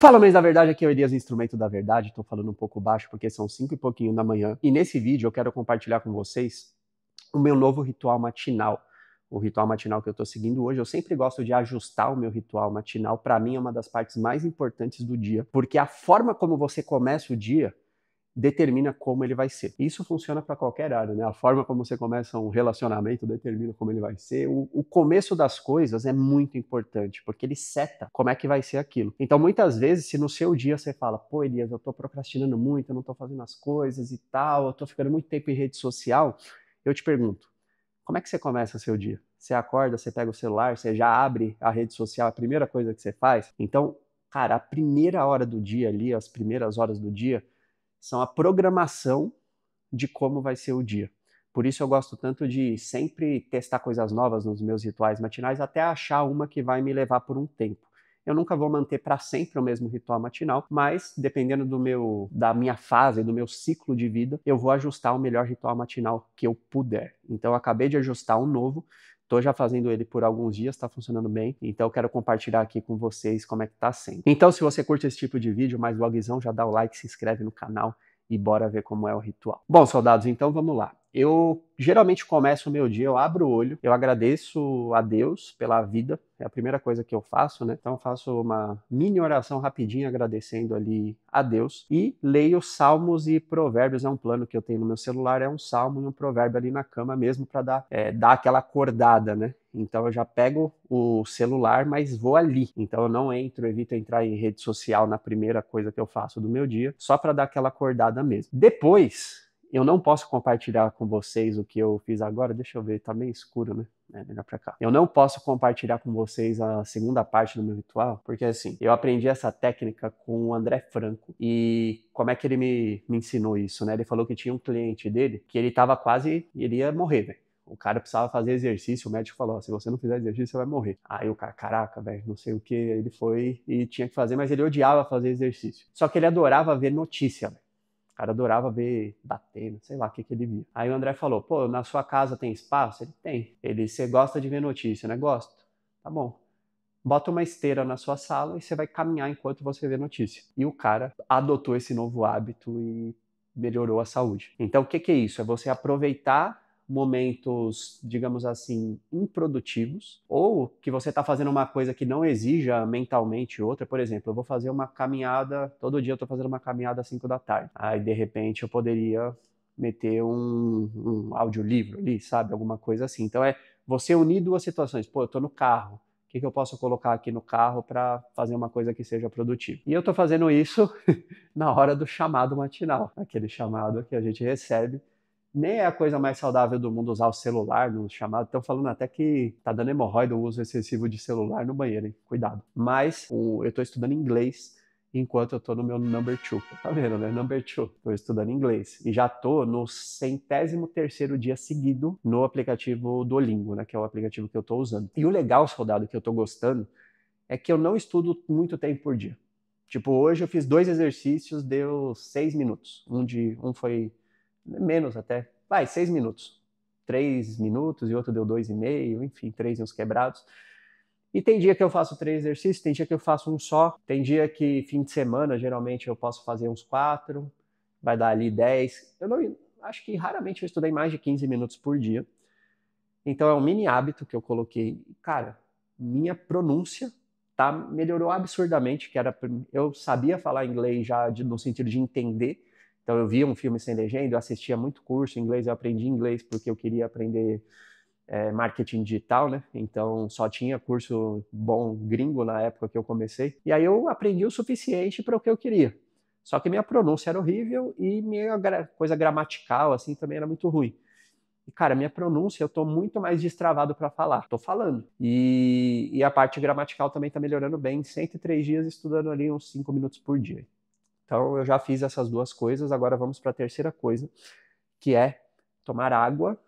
Fala, meus da verdade, aqui é o Elias Instrumento da Verdade. Estou falando um pouco baixo porque são cinco e pouquinho da manhã. E nesse vídeo eu quero compartilhar com vocês o meu novo ritual matinal. O ritual matinal que eu estou seguindo hoje, eu sempre gosto de ajustar o meu ritual matinal. Para mim é uma das partes mais importantes do dia, porque a forma como você começa o dia determina como ele vai ser. Isso funciona para qualquer área, né? A forma como você começa um relacionamento determina como ele vai ser. O, o, começo das coisas é muito importante, porque ele seta como é que vai ser aquilo. Então, muitas vezes, se no seu dia você fala, pô, Elias, eu tô procrastinando muito, eu não tô fazendo as coisas e tal, eu tô ficando muito tempo em rede social, eu te pergunto, como é que você começa seu dia? Você acorda, você pega o celular, você já abre a rede social, a primeira coisa que você faz? Então, cara, a primeira hora do dia ali, as primeiras horas do dia, são a programação de como vai ser o dia. Por isso eu gosto tanto de sempre testar coisas novas nos meus rituais matinais, até achar uma que vai me levar por um tempo. Eu nunca vou manter para sempre o mesmo ritual matinal, mas dependendo do meu da minha fase, do meu ciclo de vida, eu vou ajustar o melhor ritual matinal que eu puder. Então eu acabei de ajustar um novo, Estou já fazendo ele por alguns dias, está funcionando bem, então quero compartilhar aqui com vocês como é que está sendo. Então, se você curte esse tipo de vídeo, mais vlogzão, já dá o like, se inscreve no canal e bora ver como é o ritual. Bom, soldados, então vamos lá. Eu geralmente começo o meu dia, eu abro o olho, eu agradeço a Deus pela vida, é a primeira coisa que eu faço, né? Então faço uma mini oração rapidinha agradecendo ali a Deus e leio salmos e provérbios. É um plano que eu tenho no meu celular, é um salmo e um provérbio ali na cama mesmo para dar, é, dar aquela acordada, né? Então eu já pego o celular, mas vou ali. Então eu não entro, evito entrar em rede social na primeira coisa que eu faço do meu dia, só para dar aquela acordada mesmo. Depois eu não posso compartilhar com vocês o que eu fiz agora. Deixa eu ver, tá meio escuro, né? É melhor pra cá. Eu não posso compartilhar com vocês a segunda parte do meu ritual, porque assim, eu aprendi essa técnica com o André Franco. E como é que ele me, me ensinou isso, né? Ele falou que tinha um cliente dele que ele tava quase, ele ia morrer, velho. O cara precisava fazer exercício, o médico falou: se você não fizer exercício, você vai morrer. Aí o cara, caraca, velho, não sei o que. Ele foi e tinha que fazer, mas ele odiava fazer exercício. Só que ele adorava ver notícia, velho cara adorava ver batendo, sei lá o que, que ele via. Aí o André falou: pô, na sua casa tem espaço? Ele tem. Ele, você gosta de ver notícia, né? Gosto. Tá bom. Bota uma esteira na sua sala e você vai caminhar enquanto você vê notícia. E o cara adotou esse novo hábito e melhorou a saúde. Então, o que, que é isso? É você aproveitar momentos, digamos assim, improdutivos, ou que você está fazendo uma coisa que não exija mentalmente outra. Por exemplo, eu vou fazer uma caminhada, todo dia eu estou fazendo uma caminhada às 5 da tarde. Aí, de repente, eu poderia meter um, um audiolivro ali, sabe? Alguma coisa assim. Então, é você unir duas situações. Pô, eu estou no carro. O que, que, eu posso colocar aqui no carro para fazer uma coisa que seja produtiva? E eu estou fazendo isso na hora do chamado matinal, aquele chamado que a gente recebe nem é a coisa mais saudável do mundo usar o celular no chamado. Estão falando até que tá dando hemorroida o uso excessivo de celular no banheiro, hein? Cuidado. Mas o, eu estou estudando inglês enquanto eu estou no meu number two. Tá vendo, né? Number two. Estou estudando inglês. E já tô no centésimo terceiro dia seguido no aplicativo Duolingo, né? Que é o aplicativo que eu estou usando. E o legal, soldado, que eu estou gostando, é que eu não estudo muito tempo por dia. Tipo, hoje eu fiz dois exercícios, deu seis minutos. Um, de, um foi menos até, vai, seis minutos. Três minutos e outro deu dois e meio, enfim, três e uns quebrados. E tem dia que eu faço três exercícios, tem dia que eu faço um só, tem dia que fim de semana geralmente eu posso fazer uns quatro, vai dar ali dez. Eu não, acho que raramente eu estudei mais de 15 minutos por dia. Então é um mini hábito que eu coloquei. Cara, minha pronúncia tá melhorou absurdamente, que era eu sabia falar inglês já de, no sentido de entender, então eu via um filme sem legenda, eu assistia muito curso em inglês, eu aprendi inglês porque eu queria aprender é, marketing digital, né? Então só tinha curso bom gringo na época que eu comecei. E aí eu aprendi o suficiente para o que eu queria. Só que minha pronúncia era horrível e minha coisa gramatical assim também era muito ruim. E, cara, minha pronúncia, eu tô muito mais destravado para falar. Tô falando. E, e, a parte gramatical também tá melhorando bem. 103 dias estudando ali uns 5 minutos por dia. Então eu já fiz essas duas coisas, agora vamos para a terceira coisa, que é tomar água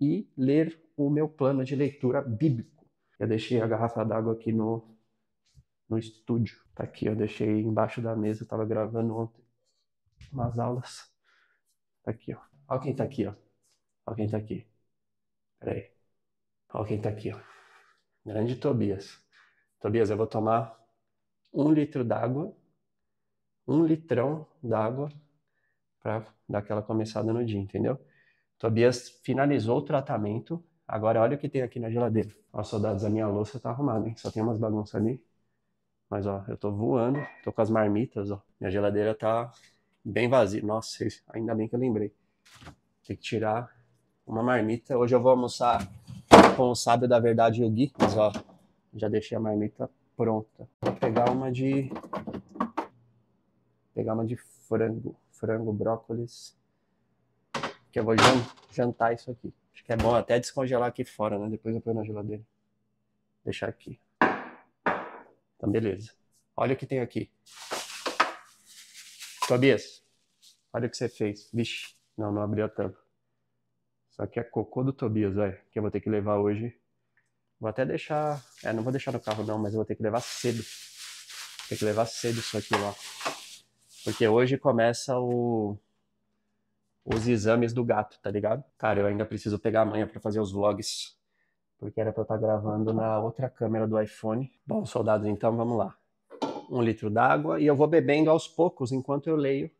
e ler o meu plano de leitura bíblico. Eu deixei a garrafa d'água aqui no, no estúdio. Tá aqui, eu deixei embaixo da mesa, eu tava gravando ontem umas aulas. Tá aqui, ó. Olha quem tá aqui, ó. Olha quem tá aqui. Pera aí. Olha quem tá aqui, ó. Grande Tobias. Tobias, eu vou tomar um litro d'água um litrão d'água para dar aquela começada no dia, entendeu? Tobias finalizou o tratamento. Agora olha o que tem aqui na geladeira. Ó, soldados, a minha louça tá arrumada, hein? Só tem umas bagunças ali. Mas ó, eu tô voando, tô com as marmitas, ó. Minha geladeira tá bem vazia. Nossa, ainda bem que eu lembrei. Tem que tirar uma marmita. Hoje eu vou almoçar com o sábio da verdade e o Gui. Mas ó, já deixei a marmita pronta. Vou pegar uma de pegar uma de frango. Frango, brócolis. Que eu vou jantar isso aqui. Acho que é bom até descongelar aqui fora, né? Depois eu ponho na geladeira. Deixar aqui. Então, beleza. Olha o que tem aqui. Tobias, olha o que você fez. Vixe, não, não abriu a tampa. Isso aqui é cocô do Tobias, olha. Que eu vou ter que levar hoje. Vou até deixar... É, não vou deixar no carro não, mas eu vou ter que levar cedo. Tem que levar cedo isso aqui lá. Porque hoje começa o, os exames do gato, tá ligado? Cara, eu ainda preciso pegar amanhã para fazer os vlogs, porque era pra eu estar tá gravando na outra câmera do iPhone. Bom, soldados, então vamos lá. Um litro d'água e eu vou bebendo aos poucos enquanto eu leio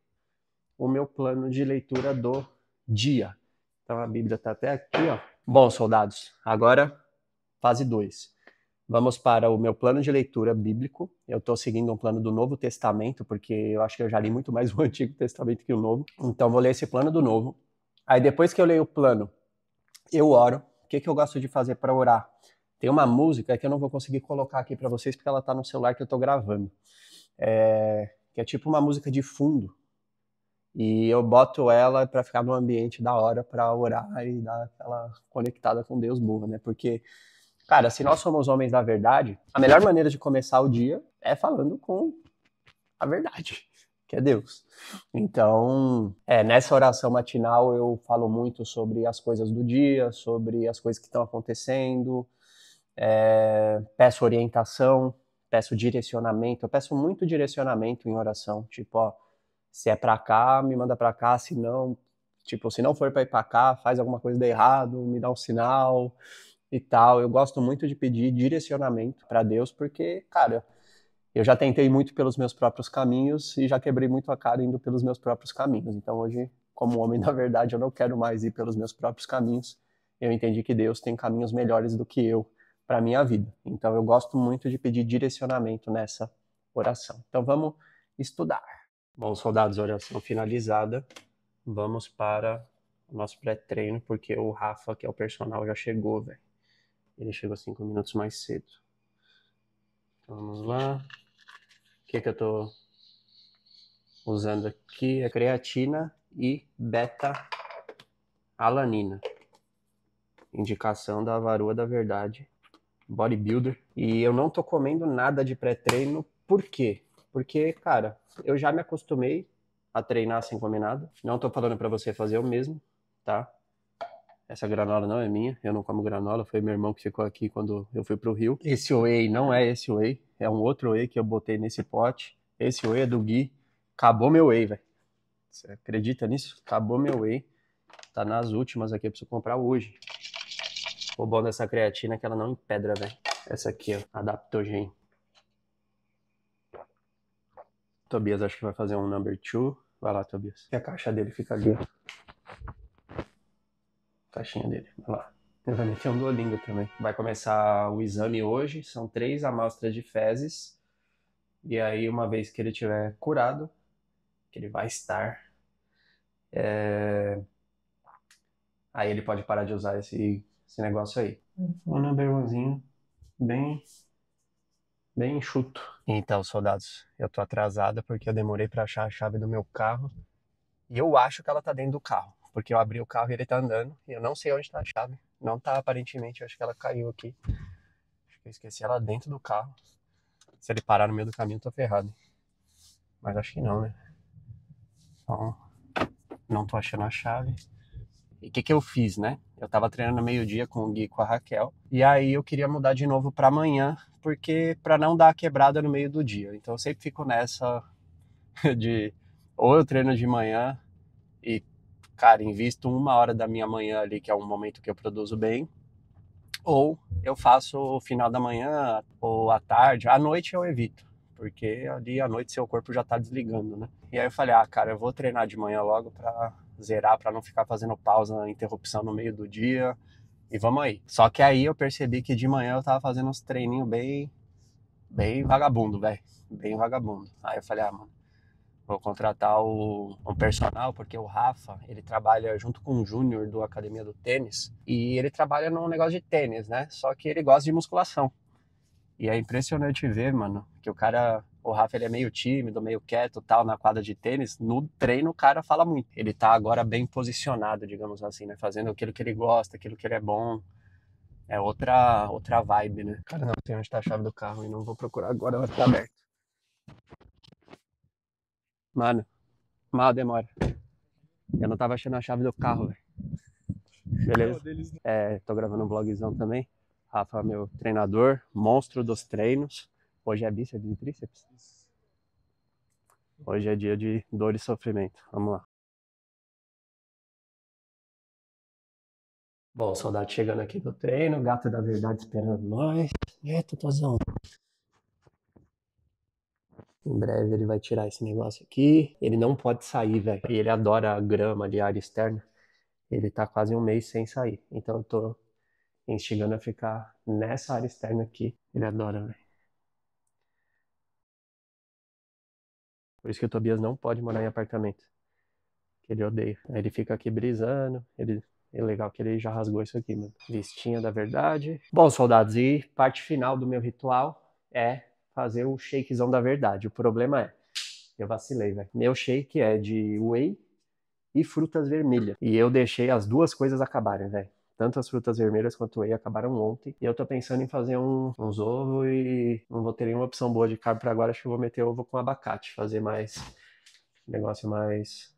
o meu plano de leitura do dia. Então a Bíblia tá até aqui, ó. Bom, soldados, agora fase 2. Vamos para o meu plano de leitura bíblico. Eu estou seguindo um plano do Novo Testamento, porque eu acho que eu já li muito mais o Antigo Testamento que o Novo. Então, vou ler esse plano do Novo. Aí, depois que eu leio o plano, eu oro. O que, que eu gosto de fazer para orar? Tem uma música que eu não vou conseguir colocar aqui para vocês, porque ela está no celular que eu estou gravando. É... Que é tipo uma música de fundo. E eu boto ela para ficar no ambiente da hora para orar e dar aquela conectada com Deus boa, né? Porque Cara, se nós somos homens da verdade, a melhor maneira de começar o dia é falando com a verdade, que é Deus. Então, é, nessa oração matinal eu falo muito sobre as coisas do dia, sobre as coisas que estão acontecendo, é, peço orientação, peço direcionamento, eu peço muito direcionamento em oração, tipo, ó, se é pra cá, me manda pra cá, se não, tipo, se não for pra ir pra cá, faz alguma coisa de errado, me dá um sinal, e tal. Eu gosto muito de pedir direcionamento para Deus, porque, cara, eu já tentei muito pelos meus próprios caminhos e já quebrei muito a cara indo pelos meus próprios caminhos. Então hoje, como homem, na verdade, eu não quero mais ir pelos meus próprios caminhos. Eu entendi que Deus tem caminhos melhores do que eu para minha vida. Então eu gosto muito de pedir direcionamento nessa oração. Então vamos estudar. Bom, soldados, oração finalizada. Vamos para o nosso pré-treino, porque o Rafa, que é o personal, já chegou, velho. Ele chegou cinco minutos mais cedo. Então vamos lá. O que, é que eu estou usando aqui? É creatina e beta-alanina. Indicação da varoa da verdade, bodybuilder. E eu não estou comendo nada de pré-treino. Por quê? Porque, cara, eu já me acostumei a treinar sem comer nada. Não estou falando para você fazer o mesmo, tá? essa granola não é minha, eu não como granola, foi meu irmão que ficou aqui quando eu fui pro Rio. Esse whey não é esse whey, é um outro whey que eu botei nesse pote. Esse whey é do Gui. Acabou meu whey, velho. Você acredita nisso? Acabou meu whey. Tá nas últimas aqui, eu preciso comprar hoje. O bom dessa creatina é que ela não empedra, velho. Essa aqui, ó, Adaptogen. Tobias acho que vai fazer um number two. Vai lá, Tobias. E a caixa dele fica ali, ó caixinha dele. Vai lá. Ele vai meter um Duolingo também. Vai começar o exame hoje, são três amostras de fezes. E aí, uma vez que ele tiver curado, que ele vai estar, é... aí ele pode parar de usar esse, esse negócio aí. Uhum. Um number bem, bem enxuto. Então, soldados, eu tô atrasada porque eu demorei para achar a chave do meu carro. E eu acho que ela tá dentro do carro porque eu abri o carro e ele tá andando. E eu não sei onde tá a chave. Não tá aparentemente, eu acho que ela caiu aqui. Acho que eu esqueci ela dentro do carro. Se ele parar no meio do caminho, eu tô ferrado. Mas acho que não, né? Então, não tô achando a chave. E o que, que eu fiz, né? Eu tava treinando meio-dia com o Gui e com a Raquel. E aí eu queria mudar de novo para amanhã, porque para não dar a quebrada no meio do dia. Então eu sempre fico nessa de ou eu treino de manhã e cara, invisto uma hora da minha manhã ali, que é um momento que eu produzo bem, ou eu faço o final da manhã ou à tarde, à noite eu evito, porque ali à noite seu corpo já tá desligando, né? E aí eu falei, ah, cara, eu vou treinar de manhã logo para zerar, para não ficar fazendo pausa, interrupção no meio do dia, e vamos aí. Só que aí eu percebi que de manhã eu tava fazendo uns treininhos bem, bem vagabundo, velho, bem vagabundo. Aí eu falei, ah, mano, Vou contratar o, um personal, porque o Rafa, ele trabalha junto com o Júnior do Academia do Tênis. E ele trabalha num negócio de tênis, né? Só que ele gosta de musculação. E é impressionante ver, mano, que o cara o Rafa ele é meio tímido, meio quieto, tal, na quadra de tênis, no treino o cara fala muito. Ele tá agora bem posicionado, digamos assim, né, fazendo aquilo que ele gosta, aquilo que ele é bom. É outra outra vibe, né? Cara, não tem onde tá a chave do carro e não vou procurar agora, ela tá aberta. Mano, mal demora. Eu não tava achando a chave do carro, velho. Beleza? Né? É, tô gravando um vlogzão também. Rafa, meu treinador, monstro dos treinos. Hoje é bíceps e tríceps. Hoje é dia de dor e sofrimento. Vamos lá. Bom, soldado chegando aqui do treino, gato da verdade esperando nós. Eita, é, Tozão. Em breve ele vai tirar esse negócio aqui. Ele não pode sair, velho. E ele adora a grama de área externa. Ele tá quase um mês sem sair. Então eu tô instigando a ficar nessa área externa aqui. Ele adora, velho. Por isso que o Tobias não pode morar em apartamento. Que ele odeia. Aí ele fica aqui brisando. Ele é legal que ele já rasgou isso aqui, mano. Vistinha da verdade. Bom, soldados, e parte final do meu ritual é fazer o shakezão da verdade. O problema é, eu vacilei, velho. Meu shake é de whey e frutas vermelhas. E eu deixei as duas coisas acabarem, velho. Tanto as frutas vermelhas quanto o whey acabaram ontem. E eu tô pensando em fazer um, uns ovos e não vou ter nenhuma opção boa de carbo pra agora. Acho que eu vou meter ovo com abacate, fazer mais. negócio mais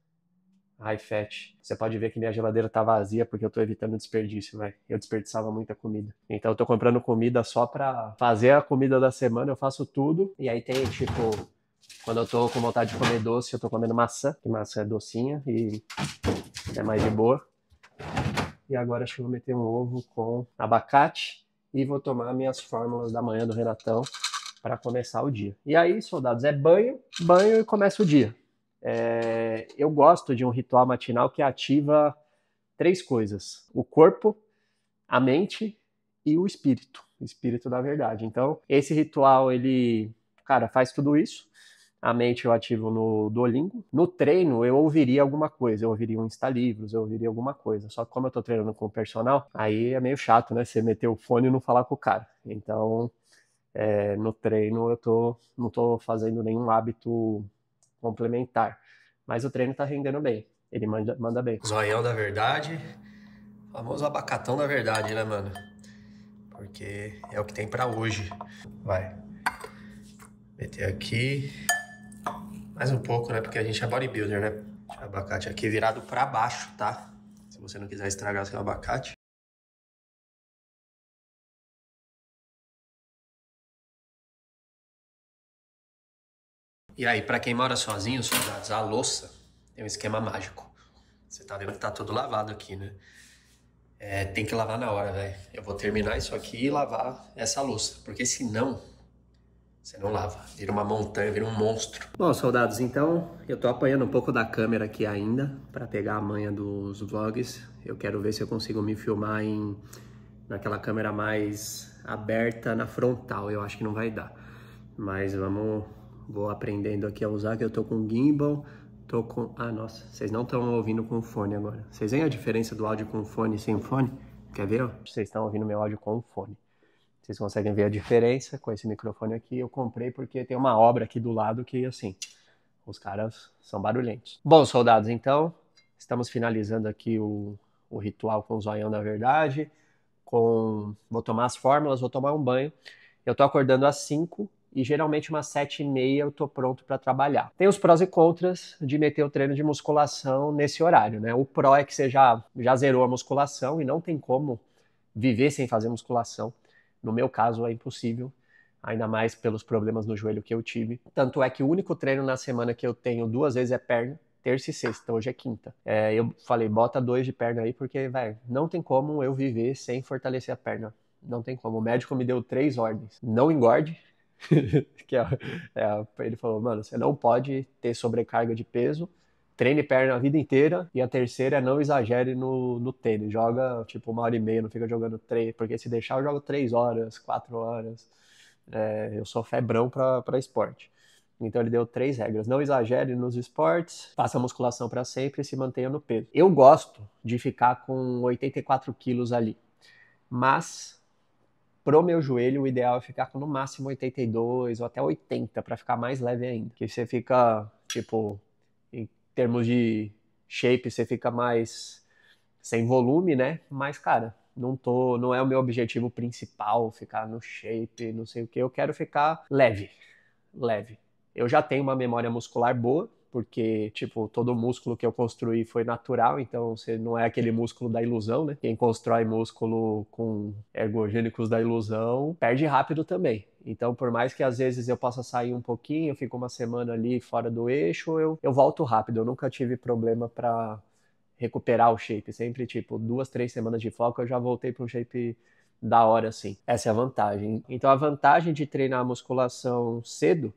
high fat. Você pode ver que minha geladeira tá vazia porque eu tô evitando desperdício, velho. Eu desperdiçava muita comida. Então eu tô comprando comida só pra fazer a comida da semana, eu faço tudo. E aí tem, tipo, quando eu tô com vontade de comer doce, eu tô comendo maçã, que maçã é docinha e é mais de boa. E agora acho que vou meter um ovo com abacate e vou tomar minhas fórmulas da manhã do Renatão para começar o dia. E aí, soldados, é banho, banho e começa o dia é, eu gosto de um ritual matinal que ativa três coisas: o corpo, a mente e o espírito, o espírito da verdade. Então, esse ritual ele, cara, faz tudo isso. A mente eu ativo no Duolingo. No treino, eu ouviria alguma coisa. Eu ouviria um livros, eu ouviria alguma coisa. Só que como eu tô treinando com o personal, aí é meio chato, né? Você meter o fone e não falar com o cara. Então, é, no treino, eu tô, não tô fazendo nenhum hábito complementar. Mas o treino tá rendendo bem. Ele manda, manda bem. Zoião da verdade. Famoso abacatão da verdade, né, mano? Porque é o que tem para hoje. Vai. Meter aqui. Mais um pouco, né? Porque a gente é bodybuilder, né? Deixa o abacate aqui virado para baixo, tá? Se você não quiser estragar seu abacate. E aí, para quem mora sozinho, soldados, a louça é um esquema mágico. Você tá vendo que tá tudo lavado aqui, né? É, tem que lavar na hora, velho. Eu vou terminar isso aqui e lavar essa louça, porque senão você não lava, vira uma montanha, vira um monstro. Bom, soldados, então eu tô apanhando um pouco da câmera aqui ainda para pegar a manha dos vlogs. Eu quero ver se eu consigo me filmar em naquela câmera mais aberta na frontal. Eu acho que não vai dar. Mas vamos Vou aprendendo aqui a usar, que eu tô com gimbal, tô com... Ah, nossa, vocês não estão ouvindo com fone agora. Vocês veem a diferença do áudio com fone e sem fone? Quer ver? Vocês estão ouvindo meu áudio com fone. Vocês conseguem ver a diferença com esse microfone aqui. Eu comprei porque tem uma obra aqui do lado que, assim, os caras são barulhentos. Bom, soldados, então, estamos finalizando aqui o, o ritual com o zoião da verdade. Com... Vou tomar as fórmulas, vou tomar um banho. Eu tô acordando às 5 e geralmente umas sete e meia eu tô pronto para trabalhar. Tem os prós e contras de meter o treino de musculação nesse horário, né? O pró é que você já, já zerou a musculação e não tem como viver sem fazer musculação. No meu caso é impossível, ainda mais pelos problemas no joelho que eu tive. Tanto é que o único treino na semana que eu tenho duas vezes é perna, terça e sexta, então hoje é quinta. É, eu falei, bota dois de perna aí, porque, velho, não tem como eu viver sem fortalecer a perna. Não tem como. O médico me deu três ordens: não engorde, que é, é, ele falou, mano, você não pode ter sobrecarga de peso, treine perna a vida inteira, e a terceira é não exagere no, no tênis, joga tipo uma hora e meia, não fica jogando três, porque se deixar eu jogo três horas, quatro horas, é, eu sou febrão para esporte. Então ele deu três regras: não exagere nos esportes, faça musculação para sempre e se mantenha no peso. Eu gosto de ficar com 84 quilos ali, mas Pro meu joelho, o ideal é ficar com no máximo 82 ou até 80 para ficar mais leve ainda. Que você fica, tipo, em termos de shape, você fica mais sem volume, né? Mas, cara, não tô, não é o meu objetivo principal ficar no shape, não sei o que. Eu quero ficar leve, leve. Eu já tenho uma memória muscular boa, porque, tipo, todo o músculo que eu construí foi natural, então você não é aquele músculo da ilusão, né? Quem constrói músculo com ergogênicos da ilusão perde rápido também. Então, por mais que às vezes eu possa sair um pouquinho, eu fico uma semana ali fora do eixo, eu, eu volto rápido. Eu nunca tive problema para recuperar o shape. Sempre, tipo, duas, três semanas de foco, eu já voltei para um shape da hora, assim. Essa é a vantagem. Então, a vantagem de treinar a musculação cedo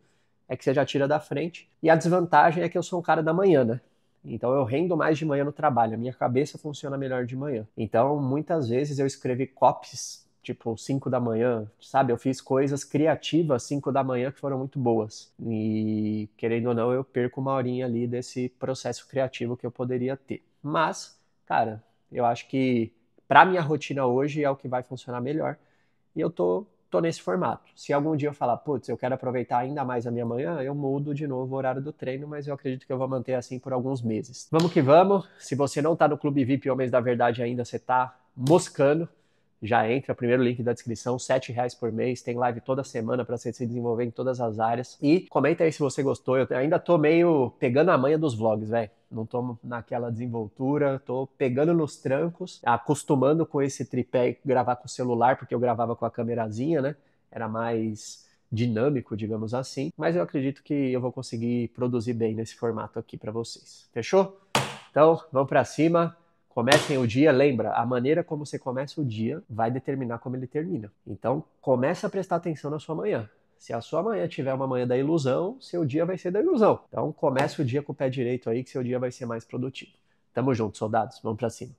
é que você já tira da frente. E a desvantagem é que eu sou um cara da manhã, né? Então eu rendo mais de manhã no trabalho, a minha cabeça funciona melhor de manhã. Então muitas vezes eu escrevi copies, tipo 5 da manhã, sabe? Eu fiz coisas criativas 5 da manhã que foram muito boas. E querendo ou não, eu perco uma horinha ali desse processo criativo que eu poderia ter. Mas, cara, eu acho que para minha rotina hoje é o que vai funcionar melhor. E eu tô tô nesse formato. Se algum dia eu falar, putz, eu quero aproveitar ainda mais a minha manhã, eu mudo de novo o horário do treino, mas eu acredito que eu vou manter assim por alguns meses. Vamos que vamos. Se você não tá no Clube VIP Homens da Verdade ainda, você tá moscando já entra, primeiro link da descrição, R$ reais por mês, tem live toda semana para você se desenvolver em todas as áreas. E comenta aí se você gostou, eu ainda tô meio pegando a manha dos vlogs, velho não estou naquela desenvoltura, estou pegando nos trancos, acostumando com esse tripé e gravar com o celular, porque eu gravava com a câmerazinha, né? Era mais dinâmico, digamos assim, mas eu acredito que eu vou conseguir produzir bem nesse formato aqui para vocês. Fechou? Então, vamos para cima. Comecem o dia, lembra, a maneira como você começa o dia vai determinar como ele termina. Então, começa a prestar atenção na sua manhã. Se a sua manhã tiver uma manhã da ilusão, seu dia vai ser da ilusão. Então, comece o dia com o pé direito aí, que seu dia vai ser mais produtivo. Tamo junto, soldados. Vamos para cima.